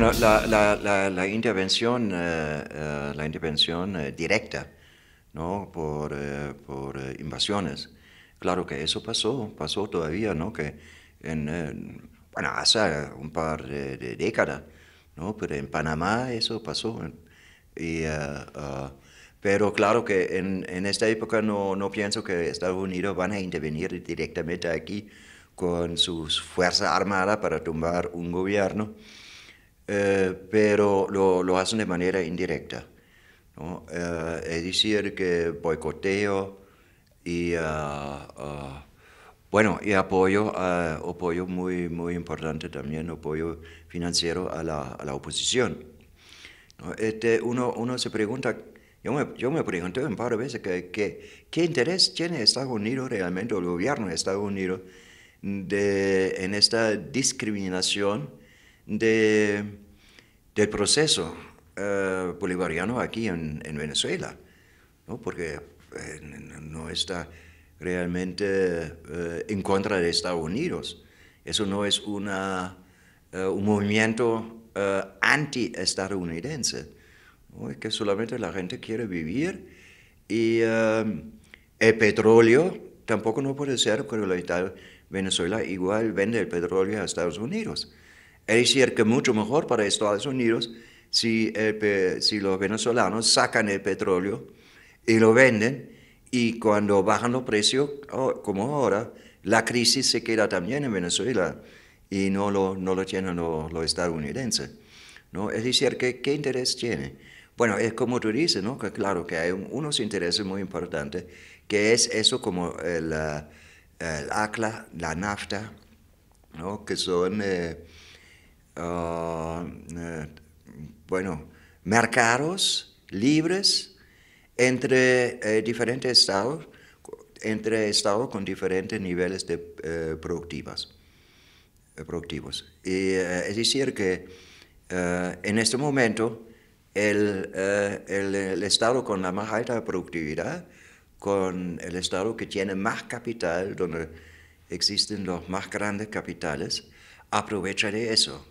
Bueno, la, intervención, eh, eh, la eh, directa ¿no? por, invasiones, claro que eso pasó, pasó todavía, ¿no? que en, bueno, hace un par de, décadas, pero en Panamá eso pasó. pero claro que en, esta época no, no, pienso que Estados Unidos van a intervenir directamente aquí con sus fuerzas armadas para tumbar un gobierno. Eh, pero lo, lo, hacen de manera indirecta. Eh, es decir, que boicoteo y, ah, ah, bueno, y apoyo, apoyo muy, muy importante también, apoyo financiero a la, a la oposición. Este, uno, uno se pregunta, yo me, yo me, pregunté un par de veces que, qué interés tiene Estados Unidos realmente, o el gobierno de Estados Unidos, de, en esta discriminación del proceso eh, bolivariano aquí en, Venezuela, porque eh, no está realmente eh, en contra de Estados Unidos. Eso no es un movimiento anti-estadounidense, es que solamente la gente quiere vivir y el petróleo tampoco no puede ser, pero la Venezuela igual vende el petróleo a Estados Unidos. Es decir, que mucho mejor para Estados Unidos si, si los venezolanos sacan el petróleo y lo venden y cuando bajan los precios, oh, como ahora, la crisis se queda también en Venezuela y no lo, no lo tienen los, estadounidenses. ¿no? Es decir, que, ¿qué interés tiene? Bueno, es como tú dices, ¿no? Que claro que hay unos intereses muy importantes, que es eso como el, ACLA, eh, la NAFTA, ¿no? que son... Eh, Um, eh, bueno, mercados libres entre eh, diferentes estados, entre estados con diferentes niveles de, eh, productivas, productivos. Y, es decir, que en este momento el, el, estado con la más alta productividad, con el estado que tiene más capital, donde existen los más grandes capitales, aprovecha de eso.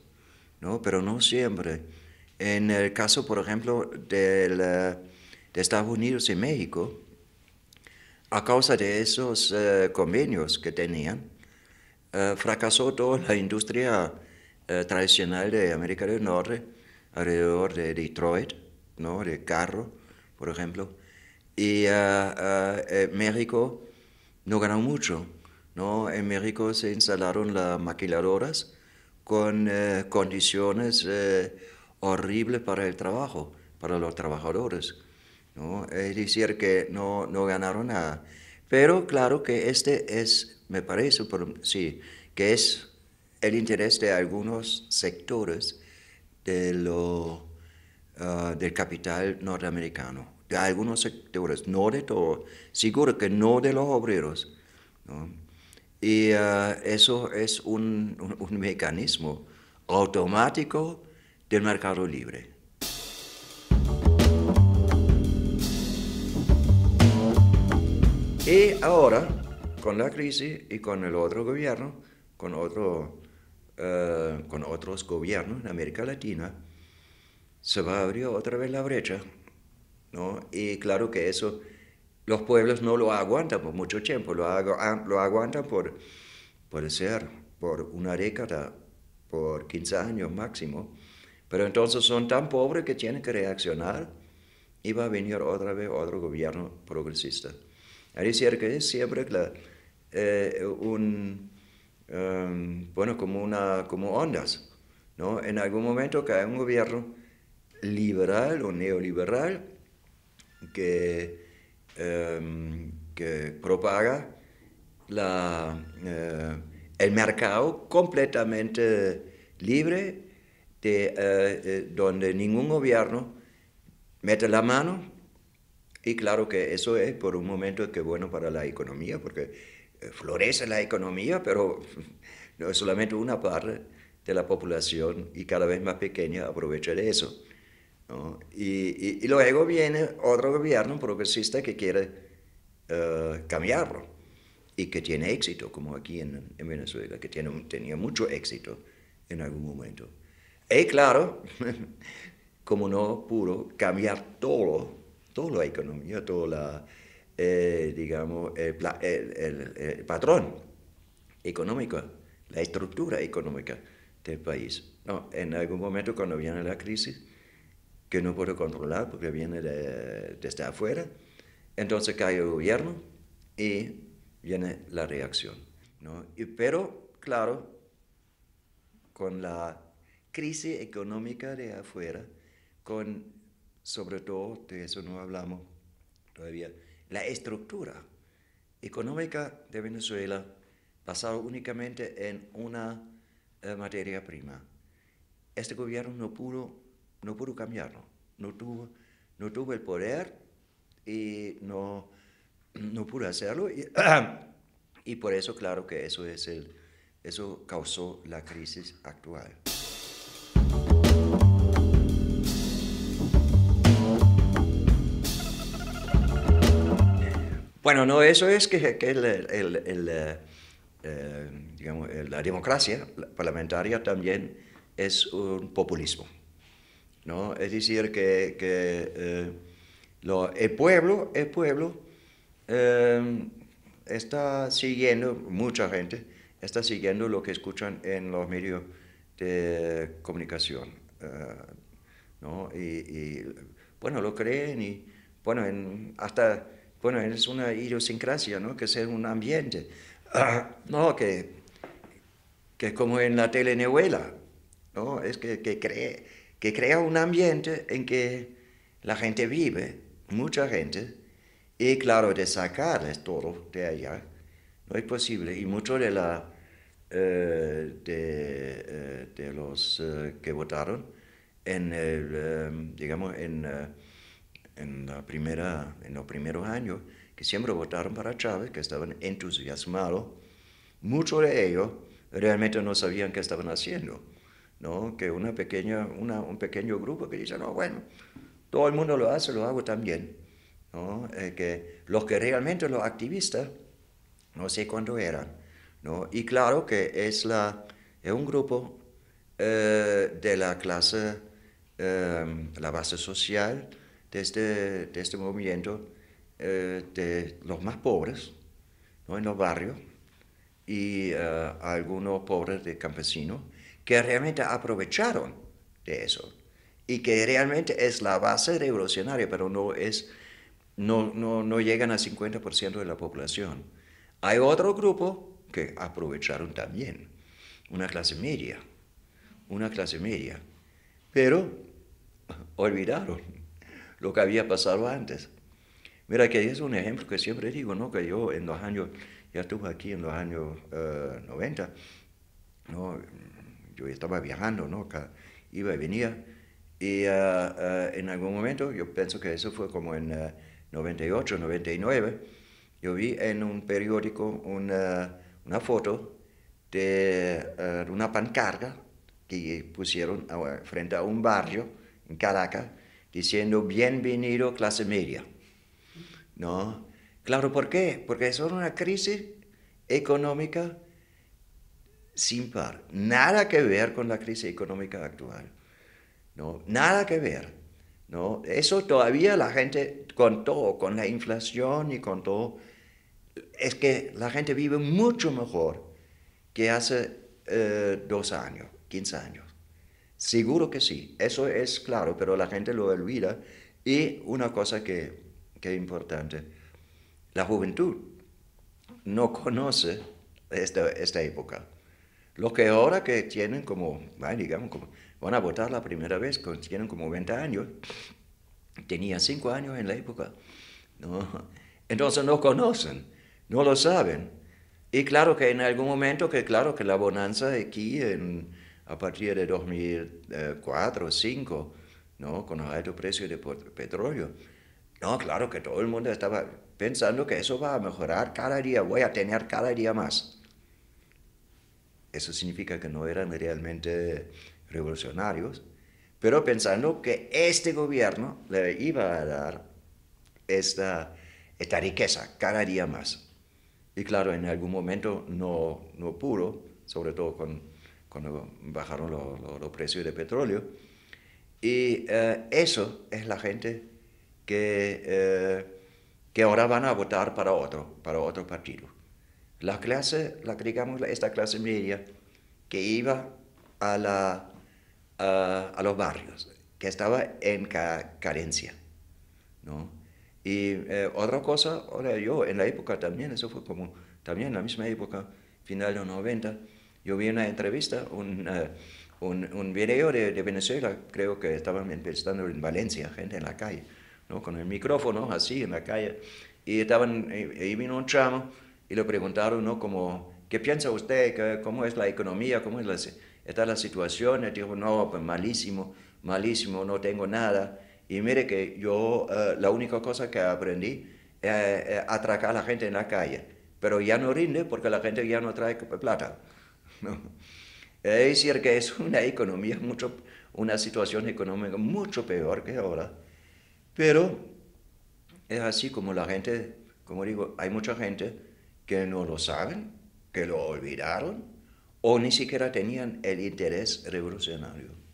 ¿no? pero no siempre. En el caso, por ejemplo, eh, de Estados Unidos y México, a causa de esos eh, convenios que tenían, eh, fracasó toda la industria tradicional de América del Norte, alrededor de Detroit, ¿no? de carro, por ejemplo. Y México no ganó mucho. ¿no? En México se instalaron las maquiladoras con eh, condiciones eh, horribles para el trabajo, para los trabajadores. ¿no? Es decir, que no, no ganaron nada. Pero claro que este es, me parece, sí, que es el interés de algunos sectores de lo, ah, del capital norteamericano, de algunos sectores, no de todo, seguro que no de los obreros. ¿no? Y eh, eso es un, un, mecanismo automático del mercado libre. Y ahora, con la crisis y con el otro gobierno, con, otro, eh, con otros gobiernos en América Latina, se va a abrir otra vez la brecha. ¿no? Y claro que eso los pueblos no lo aguantan por mucho tiempo, lo, ah, lo aguantan por, puede ser, por una década, por 15 años máximo, pero entonces son tan pobres que tienen que reaccionar y va a venir otra vez otro gobierno progresista. Es decir, que es siempre eh, un, em, bueno, como, una, como ondas. ¿no? En algún momento cae un gobierno liberal o neoliberal que Em, que propaga eh, el mercado completamente libre, de, eh, eh, donde ningún gobierno mete la mano. Y claro que eso es por un momento que bueno para la economía, porque florece la economía, pero no es solamente una parte de la población y cada vez más pequeña aprovecha de eso y, luego viene otro gobierno progresista que quiere eh, cambiarlo y que tiene éxito, como aquí en, Venezuela, que tenía mucho éxito en algún momento. Y claro, como no pudo cambiar todo, toda la economía, todo la, eh, digamos, el, el, patrón económico, la estructura económica del país. No, en algún momento cuando viene la crisis, que no puede controlar porque viene desde afuera. Entonces cae el gobierno y viene la reacción. ¿no? Y, pero, claro, con la crisis económica de afuera, con, sobre todo, de eso no hablamos todavía, la estructura económica de Venezuela basada únicamente en una eh, materia prima. Este gobierno no pudo no pudo cambiarlo, no tuvo, no tuvo el poder y no, no pudo hacerlo. Y, por eso, claro que eso, es el, eso causó la crisis actual. Bueno, no, eso es que, que eh, eh, la democracia parlamentaria también es un populismo. ¿no? Es decir, que, eh, el pueblo, el pueblo eh, está siguiendo, mucha gente está siguiendo lo que escuchan en los medios de comunicación, eh, ¿no? Y, bueno, lo creen y, bueno, en, hasta, bueno, es una idiosincrasia, ¿no? Que es un ambiente, ¿no? Que, es como en la telenovela, ¿no? Es que, que cree que crea un ambiente en que la gente vive, mucha gente, y claro, de sacarles todo de allá no es posible. Y mucho de, eh, eh, los eh, que votaron en, digamos, en, la primera, en los primeros años, que siempre votaron para Chávez, que estaban entusiasmados, muchos de ellos realmente no sabían qué estaban haciendo ¿no? que una pequeña, un pequeño grupo que dice, no, bueno, todo el mundo lo hace, lo hago también. ¿no? Eh, que los que realmente los activistas, no sé cuándo eran. ¿no? Y claro que es, la, es un grupo eh, de la clase, em, la base social de este, este movimiento, eh, de los más pobres, ¿no? en los barrios, y algunos pobres de campesinos, que realmente aprovecharon de eso y que realmente es la base revolucionaria, pero no, es, no, no, llegan al 50% de la población. Hay otro grupo que aprovecharon también, una clase media, una clase media, pero olvidaron lo que había pasado antes. Mira que es un ejemplo que siempre digo, ¿no? que yo en los años, ya estuve aquí en los años 90, eh, ¿no? yo estaba viajando, ¿no? iba y venía. Y ah, ah, en algún momento, yo pienso que eso fue como en 98, ah, 99, yo vi en un periódico una, foto de una pancarga que pusieron frente a un barrio en Caracas diciendo bienvenido clase media. ¿No? Claro, ¿por qué? Porque eso era una crisis económica sin par. Nada que ver con la crisis económica actual. ¿no? Nada que ver. ¿no? Eso todavía la gente, con todo, con la inflación y con todo, es que la gente vive mucho mejor que hace eh, dos años, 15 años. Seguro que sí, eso es claro, pero la gente lo olvida. Y una cosa que, es importante, la juventud no conoce esta época. Los que ahora que tienen como, digamos, van a votar la primera vez, tienen como 20 años, tenía 5 años en la época. ¿no? Entonces no conocen, no lo saben. Y claro que en algún momento, que claro que la bonanza aquí, a partir de 2004 2005, eh, ¿no? con el alto precio de petróleo, no, claro que todo el mundo estaba pensando que eso va a mejorar cada día, voy a tener cada día más. Eso significa que no eran realmente revolucionarios, pero pensando que este gobierno le iba a dar esta, esta riqueza cada día más. Y claro, en algún momento no, no pudo, sobre todo con, cuando bajaron los, precios de petróleo. Y eh, eso es la gente que, eh, que ahora van a votar para otro, para otro partido. La clase, la digamos, esta clase media que iba a, la, a, los barrios, que estaba en carencia, ¿no? Y eh, otra cosa, ahora yo en la época también, eso fue como, también en la misma época, final de los 90, yo vi una entrevista, eh, un, un, video de, de, Venezuela, creo que estaban entrevistando en Valencia, gente en la calle, ¿no? Con el micrófono así en la calle, y, estaban, y, vino un chamo y le preguntaron, ¿no? Como, ¿qué piensa usted? ¿Cómo es la economía? ¿Cómo es la, está la situación? Y dijo, no, pues malísimo, malísimo, no tengo nada. Y mire que yo, eh, la única cosa que aprendí es eh, eh, atracar a la gente en la calle. Pero ya no rinde porque la gente ya no trae plata. Es decir, que es una economía, mucho, una situación económica mucho peor que ahora. Pero es así como la gente, como digo, hay mucha gente que no lo saben, que lo olvidaron o ni siquiera tenían el interés revolucionario.